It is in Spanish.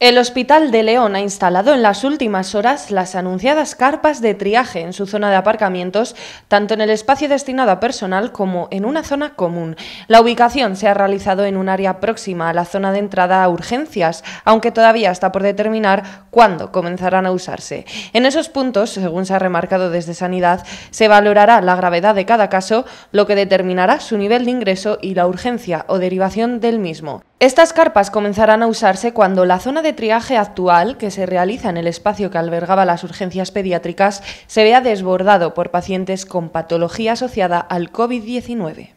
El Hospital de León ha instalado en las últimas horas las anunciadas carpas de triaje en su zona de aparcamientos, tanto en el espacio destinado a personal como en una zona común. La ubicación se ha realizado en un área próxima a la zona de entrada a urgencias, aunque todavía está por determinar cuándo comenzarán a usarse. En esos puntos, según se ha remarcado desde Sanidad, se valorará la gravedad de cada caso, lo que determinará su nivel de ingreso y la urgencia o derivación del mismo. Estas carpas comenzarán a usarse cuando la zona de triaje actual, que se realiza en el espacio que albergaba las urgencias pediátricas, se vea desbordado por pacientes con patología asociada al COVID-19.